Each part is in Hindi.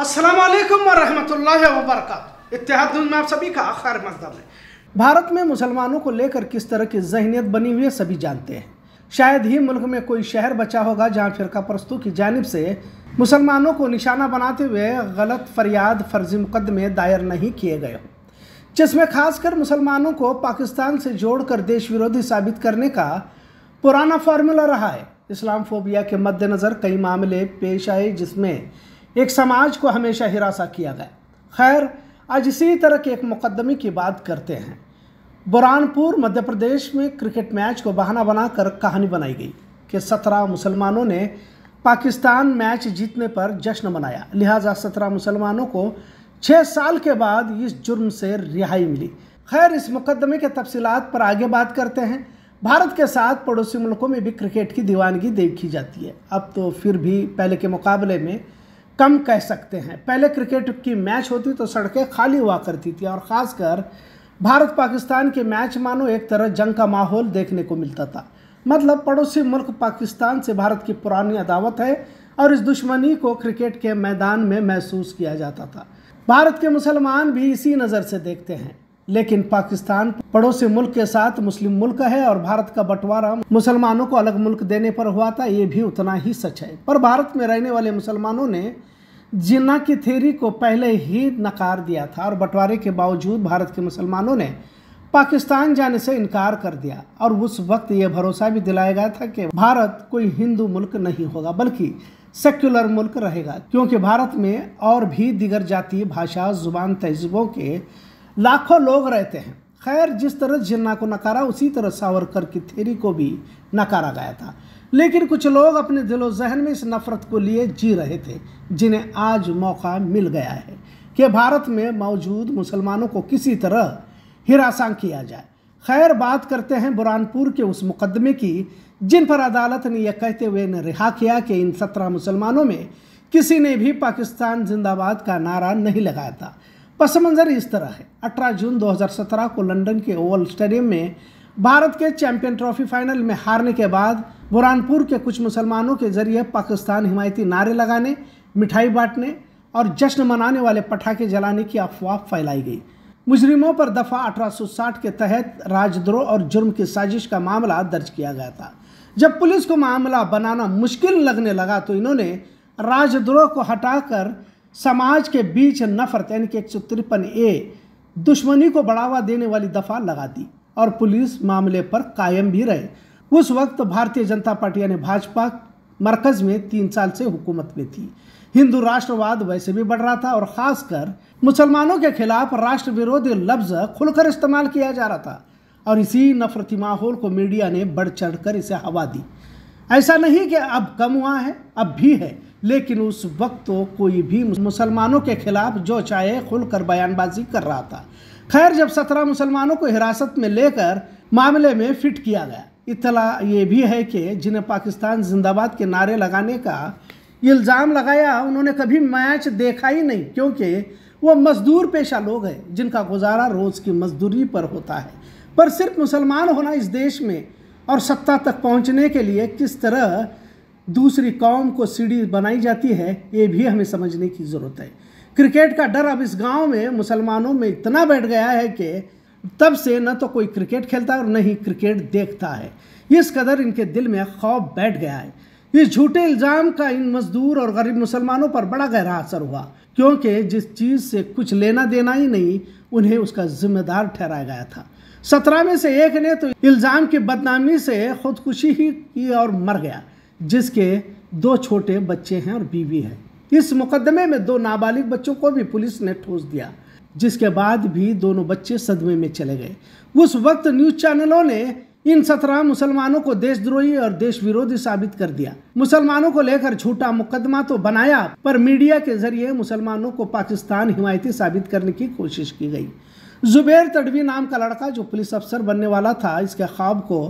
असलकम वरहमल वबरक इतिहाद में आप सभी का आखिर मजदम है भारत में मुसलमानों को लेकर किस तरह की जहनीत बनी हुई है सभी जानते हैं शायद ही मुल्क में कोई शहर बचा होगा जहां फिरका परस्तों की जानब से मुसलमानों को निशाना बनाते हुए गलत फरियाद फर्जी मुकदमे दायर नहीं किए गए हों जिसमें खासकर मुसलमानों को पाकिस्तान से जोड़कर देश विरोधी साबित करने का पुराना फार्मूला रहा है इस्लाम फोबिया के मद्देनज़र कई मामले पेश आए जिसमें एक समाज को हमेशा हिरासा किया गया खैर आज इसी तरह के एक मुकदमे की बात करते हैं बुरानपुर मध्य प्रदेश में क्रिकेट मैच को बहाना बनाकर कहानी बनाई गई कि सत्रह मुसलमानों ने पाकिस्तान मैच जीतने पर जश्न मनाया लिहाजा सत्रह मुसलमानों को छः साल के बाद इस जुर्म से रिहाई मिली खैर इस मुकदमे के तफसीत पर आगे बात करते हैं भारत के साथ पड़ोसी मुल्कों में भी क्रिकेट की दीवानगी देखी जाती है अब तो फिर भी पहले के मुकाबले में कम कह सकते हैं पहले क्रिकेट की मैच होती तो सड़कें खाली हुआ करती थी और ख़ासकर भारत पाकिस्तान के मैच मानो एक तरह जंग का माहौल देखने को मिलता था मतलब पड़ोसी मुल्क पाकिस्तान से भारत की पुरानी अदावत है और इस दुश्मनी को क्रिकेट के मैदान में महसूस किया जाता था भारत के मुसलमान भी इसी नज़र से देखते हैं लेकिन पाकिस्तान पड़ोसी मुल्क के साथ मुस्लिम मुल्क है और भारत का बंटवारा मुसलमानों को अलग मुल्क देने पर हुआ था ये भी उतना ही सच है पर भारत में रहने वाले मुसलमानों ने जिन्ना की थेरी को पहले ही नकार दिया था और बंटवारे के बावजूद भारत के मुसलमानों ने पाकिस्तान जाने से इनकार कर दिया और उस वक्त यह भरोसा भी दिलाया गया था कि भारत कोई हिंदू मुल्क नहीं होगा बल्कि सेक्युलर मुल्क रहेगा क्योंकि भारत में और भी दिगर जाति भाषा जुबान तहजीबों के लाखों लोग रहते हैं खैर जिस तरह जिन्ना को नकारा उसी तरह सावरकर की थेरी को भी नकारा गया था लेकिन कुछ लोग अपने दिलो जहन में इस नफ़रत को लिए जी रहे थे जिन्हें आज मौका मिल गया है कि भारत में मौजूद मुसलमानों को किसी तरह हिरासा किया जाए खैर बात करते हैं बुरानपुर के उस मुकदमे की जिन पर अदालत ने यह कहते हुए ने रिहा किया कि इन सत्रह मुसलमानों में किसी ने भी पाकिस्तान जिंदाबाद का नारा नहीं लगाया था पस मंज़र इस तरह है 18 जून 2017 को लंदन के ओवल स्टेडियम में भारत के चैंपियन ट्रॉफी फाइनल में हारने के बाद बुरहानपुर के कुछ मुसलमानों के जरिए पाकिस्तान हिमायती नारे लगाने मिठाई बांटने और जश्न मनाने वाले पटाखे जलाने की अफवाह फैलाई गई मुजरिमों पर दफ़ा 1860 के तहत राजद्रोह और जुर्म की साजिश का मामला दर्ज किया गया था जब पुलिस को मामला बनाना मुश्किल लगने लगा तो इन्होंने राजद्रोह को हटाकर समाज के बीच नफरत यानी कि एक सौ तिरपन ए दुश्मनी को बढ़ावा देने वाली दफा लगा दी और पुलिस मामले पर कायम भी रहे उस वक्त भारतीय जनता पार्टी यानी भाजपा मरकज में तीन साल से हुकूमत में थी हिंदू राष्ट्रवाद वैसे भी बढ़ रहा था और खासकर मुसलमानों के खिलाफ राष्ट्र विरोधी लफ्ज खुलकर इस्तेमाल किया जा रहा था और इसी नफरती माहौल को मीडिया ने बढ़ चढ़ कर इसे हवा दी ऐसा नहीं कि अब कम हुआ है अब भी है लेकिन उस वक्त तो कोई भी मुसलमानों के खिलाफ जो चाहे खुलकर बयानबाजी कर रहा था खैर जब सत्रह मुसलमानों को हिरासत में लेकर मामले में फिट किया गया इतला ये भी है कि जिन्हें पाकिस्तान जिंदाबाद के नारे लगाने का इल्ज़ाम लगाया उन्होंने कभी मैच देखा ही नहीं क्योंकि वह मजदूर पेशा लोग हैं जिनका गुजारा रोज़ की मजदूरी पर होता है पर सिर्फ मुसलमान होना इस देश में और सत्ता तक पहुंचने के लिए किस तरह दूसरी कौम को सीढ़ी बनाई जाती है ये भी हमें समझने की ज़रूरत है क्रिकेट का डर अब इस गांव में मुसलमानों में इतना बैठ गया है कि तब से न तो कोई क्रिकेट खेलता है और न ही क्रिकेट देखता है इस कदर इनके दिल में खौफ बैठ गया है इस झूठे इल्ज़ाम का इन मजदूर और गरीब मुसलमानों पर बड़ा गहरा असर हुआ क्योंकि जिस चीज़ से कुछ लेना देना ही नहीं उन्हें उसका जिम्मेदार ठहराया गया था सत्रह में से एक ने तो इल्ज़ाम की बदनामी से खुदकुशी ही की और मर गया जिसके दो छोटे बच्चे हैं और बीवी है इस मुकदमे में दो नाबालिग बच्चों को भी पुलिस ने ठोस दिया जिसके बाद भी दोनों बच्चे सदमे में चले गए उस वक्त न्यूज चैनलों ने इन सत्रह मुसलमानों को देशद्रोही और देश विरोधी साबित कर दिया मुसलमानों को लेकर झूठा मुकदमा तो बनाया पर मीडिया के जरिए मुसलमानों को पाकिस्तान हिमायती साबित करने की कोशिश की गई जुबैर तडवी नाम का लड़का जो पुलिस अफसर बनने वाला था इसके ख्वाब को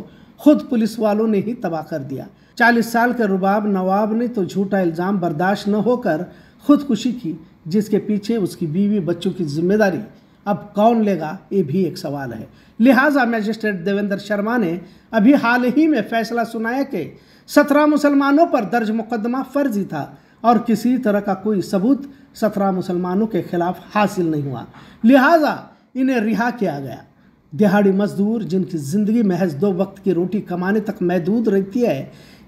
खुद पुलिस वालों ने ही तबाह कर दिया चालीस साल के रुबाब नवाब ने तो झूठा इल्ज़ाम बर्दाश्त न होकर खुदकुशी की जिसके पीछे उसकी बीवी बच्चों की जिम्मेदारी अब कौन लेगा ये भी एक सवाल है लिहाजा मैजिस्ट्रेट देवेंद्र शर्मा ने अभी हाल ही में फैसला सुनाया कि सत्रह मुसलमानों पर दर्ज मुकदमा फर्जी था और किसी तरह का कोई सबूत सत्रह मुसलमानों के खिलाफ हासिल नहीं हुआ लिहाजा इन्हें रिहा किया गया दिहाड़ी मजदूर जिनकी ज़िंदगी महज दो वक्त की रोटी कमाने तक महदूद रहती है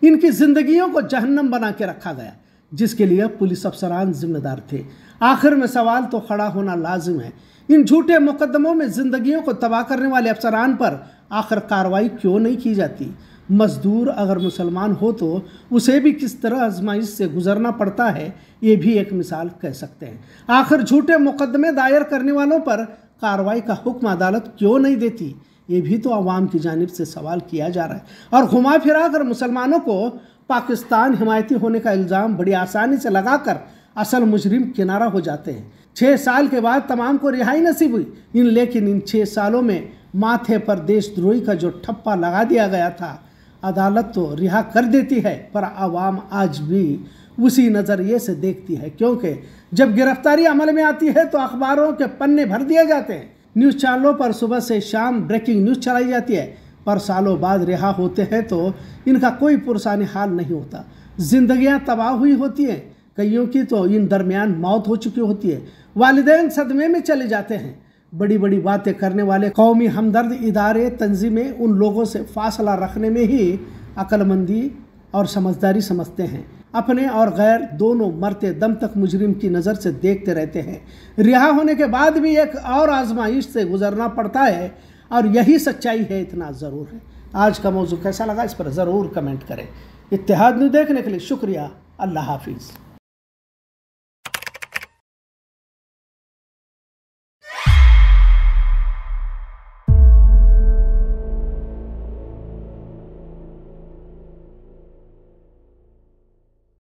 इनकी ज़िंदगियों को जहन्नम बना के रखा गया जिसके लिए पुलिस अफसरान जिम्मेदार थे आखिर में सवाल तो खड़ा होना लाजिम है इन झूठे मुकदमों में ज़िंदगियों को तबाह करने वाले अफसरान पर आखिर कार्रवाई क्यों नहीं की जाती मजदूर अगर मुसलमान हो तो उसे भी किस तरह आजमाइश से गुजरना पड़ता है ये भी एक मिसाल कह सकते हैं आखिर झूठे मुकदमे दायर करने वालों पर कार्रवाई का हुक्म अदालत क्यों नहीं देती ये भी तो आवाम की जानब से सवाल किया जा रहा है और घुमा फिरा कर मुसलमानों को पाकिस्तान हिमायती होने का इल्ज़ाम बड़ी आसानी से लगाकर असल मुजरिम किनारा हो जाते हैं छः साल के बाद तमाम को रिहाई नसीब हुई इन लेकिन इन छः सालों में माथे पर देशद्रोही का जो ठप्पा लगा दिया गया था अदालत तो रिहा कर देती है पर आवाम आज भी उसी नज़रिए से देखती है क्योंकि जब गिरफ्तारी अमल में आती है तो अखबारों के पन्ने भर दिए जाते हैं न्यूज़ चैनलों पर सुबह से शाम ब्रेकिंग न्यूज़ चलाई जाती है पर सालों बाद रिहा होते हैं तो इनका कोई पुरसानी हाल नहीं होता जिंदगियां तबाह हुई होती हैं कईयों की तो इन दरमियान मौत हो चुकी होती है वालदे सदमे में चले जाते हैं बड़ी बड़ी बातें करने वाले कौमी हमदर्द इदारे तंजीमें उन लोगों से फासला रखने में ही अक्लमंदी और समझदारी समझते हैं अपने और गैर दोनों मरते दम तक मुजरिम की नज़र से देखते रहते हैं रिहा होने के बाद भी एक और आजमाइश से गुजरना पड़ता है और यही सच्चाई है इतना ज़रूर है आज का मौजू कैसा लगा इस पर ज़रूर कमेंट करें इतिहाद में देखने के लिए शुक्रिया अल्लाह हाफिज़